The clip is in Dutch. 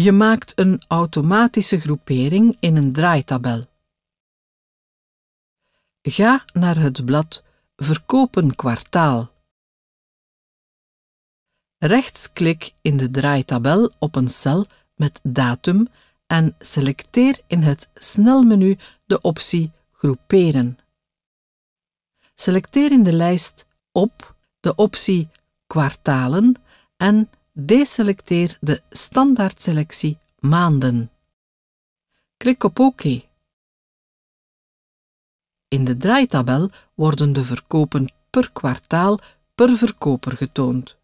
Je maakt een automatische groepering in een draaitabel. Ga naar het blad Verkopen kwartaal. Rechtsklik in de draaitabel op een cel met datum en selecteer in het snelmenu de optie Groeperen. Selecteer in de lijst op de optie Kwartalen en Deselecteer de standaardselectie maanden. Klik op OK. In de draaitabel worden de verkopen per kwartaal per verkoper getoond.